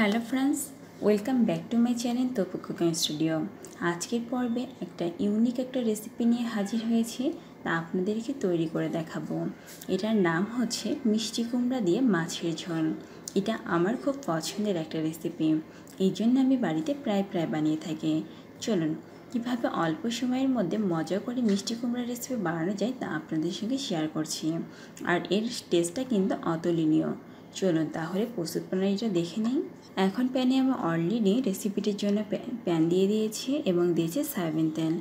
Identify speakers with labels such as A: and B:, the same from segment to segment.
A: hello friends welcome back to my channel Tapu cooking studio আজকের পর্বে একটা ইউনিক একটা রেসিপি নিয়ে হাজির হয়েছি তা আপনাদেরকে তৈরি করে দেখাবো এটার নাম হচ্ছে মিষ্টি কুমড়া দিয়ে মাছের ঝোল এটা আমার খুব পছন্দের একটা রেসিপি এই জন্য আমি বাড়িতে প্রায় প্রায় বানিয়ে থাকি চলুন কীভাবে অল্প সময়ের মধ্যে মজা করে মিষ্টি কুমড়ার রেসিপি বানানো যায় তা আপনাদের সঙ্গে শেয়ার করছি আর এর টেস্টটা কিন্তু অতুলনীয় চলুন তাহলে প্রস্তুত প্রণালীটা দেখে নিই এখন প্যানে আমরা অলরেডি রেসিপিটির জন্য প্যান দিয়ে দিয়েছি এবং দিয়েছি সয়াবিন তেল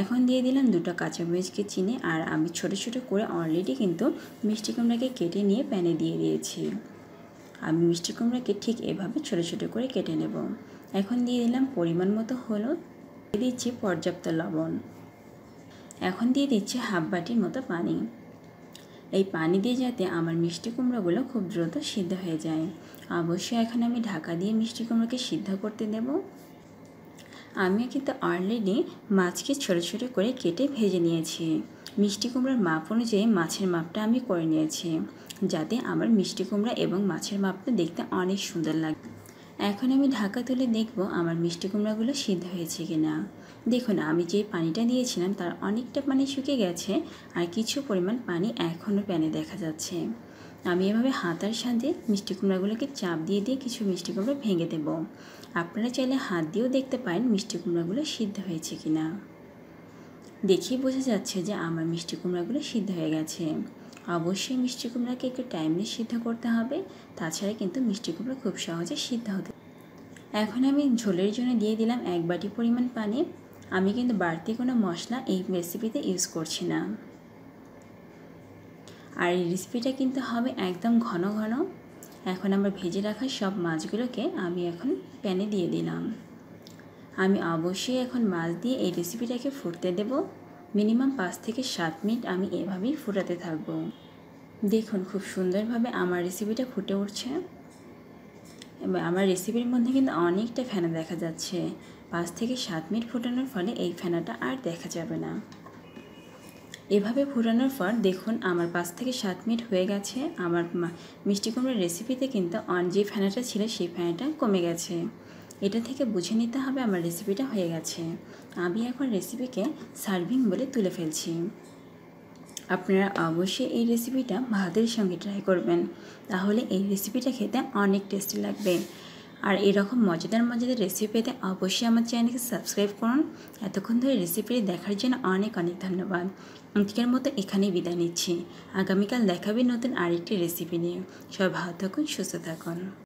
A: এখন দিয়ে দিলাম দুটো মরিচকে চিনে আর আমি ছোট ছোট করে অলরেডি কিন্তু মিষ্টি কুমড়াকে কেটে নিয়ে প্যানে দিয়ে দিয়েছি আমি মিষ্টি কুমড়াকে ঠিক এভাবে ছোট ছোট করে কেটে নেব এখন দিয়ে দিলাম পরিমাণ মতো হলো দিয়ে দিচ্ছি পর্যাপ্ত লবণ এখন দিয়ে দিচ্ছি হাফ বাটির মতো পানি এই পানি দিয়ে যাতে আমার মিষ্টি কুমড়োগুলো খুব দ্রুত সিদ্ধ হয়ে যায় অবশ্যই এখন আমি ঢাকা দিয়ে মিষ্টি কুমড়োকে সিদ্ধ করতে দেব আমি কিন্তু অলরেডি মাছকে ছোটো ছোটো করে কেটে ভেজে নিয়েছি মিষ্টি কুমড়ার মাপ অনুযায়ী মাছের মাপটা আমি করে নিয়েছি যাতে আমার মিষ্টি কুমড়া এবং মাছের মাপটা দেখতে অনেক সুন্দর লাগে এখন আমি ঢাকা তুলে দেখব আমার মিষ্টি কুমড়াগুলো সিদ্ধ হয়েছে কি না দেখুন আমি যে পানিটা দিয়েছিলাম তার অনেকটা পানি শুকিয়ে গেছে আর কিছু পরিমাণ পানি এখনও প্যানে দেখা যাচ্ছে আমি এভাবে হাতার সাথে মিষ্টি কুমড়াগুলোকে চাপ দিয়ে দিয়ে কিছু মিষ্টি কুমড়া ভেঙে দেব আপনারা চাইলে হাত দিয়েও দেখতে পারেন মিষ্টি কুমড়াগুলো সিদ্ধ হয়েছে কি না দেখেই বোঝা যাচ্ছে যে আমার মিষ্টি কুমড়াগুলো সিদ্ধ হয়ে গেছে অবশ্যই মিষ্টি কুমড়াকে একটু টাইমলি সিদ্ধ করতে হবে তাছাড়া কিন্তু মিষ্টি কুমড়া খুব সহজে সিদ্ধ হতে এখন আমি ঝোলের জন্য দিয়ে দিলাম এক বাটি পরিমাণ পানি আমি কিন্তু বাড়তি কোনো মশলা এই রেসিপিতে ইউজ করছি না আর এই রেসিপিটা কিন্তু হবে একদম ঘন ঘন এখন আমরা ভেজে রাখা সব মাছগুলোকে আমি এখন প্যানে দিয়ে দিলাম আমি অবশ্যই এখন মাছ দিয়ে এই রেসিপিটাকে ফুটতে দেবো মিনিমাম পাঁচ থেকে সাত মিনিট আমি এভাবেই ফোটাতে থাকব দেখুন খুব সুন্দরভাবে আমার রেসিপিটা ফুটে উঠছে এবার আমার রেসিপির মধ্যে কিন্তু অনেকটা ফেনা দেখা যাচ্ছে পাঁচ থেকে সাত মিনিট ফোটানোর ফলে এই ফেনাটা আর দেখা যাবে না এভাবে ফুটানোর পর দেখুন আমার পাঁচ থেকে সাত মিনিট হয়ে গেছে আমার মিষ্টি কুমড়োর রেসিপিতে কিন্তু অন যে ফ্যানাটা ছিল সেই ফ্যানাটা কমে গেছে এটা থেকে বুঝে নিতে হবে আমার রেসিপিটা হয়ে গেছে আমি এখন রেসিপিকে সার্ভিং বলে তুলে ফেলছি আপনারা অবশ্যই এই রেসিপিটা ভাতের সঙ্গে ট্রাই করবেন তাহলে এই রেসিপিটা খেতে অনেক টেস্টি লাগবে আর এরকম মজাদার মজাদার রেসিপি পেতে অবশ্যই আমার চ্যানেলকে সাবস্ক্রাইব করুন এতক্ষণ ধরে রেসিপিটি দেখার জন্য অনেক অনেক ধন্যবাদ আজকের মতো এখানেই বিদায় নিচ্ছি আগামীকাল দেখাবে নতুন আরেকটি রেসিপি নিয়ে সবাই ভালো থাকুন সুস্থ থাকুন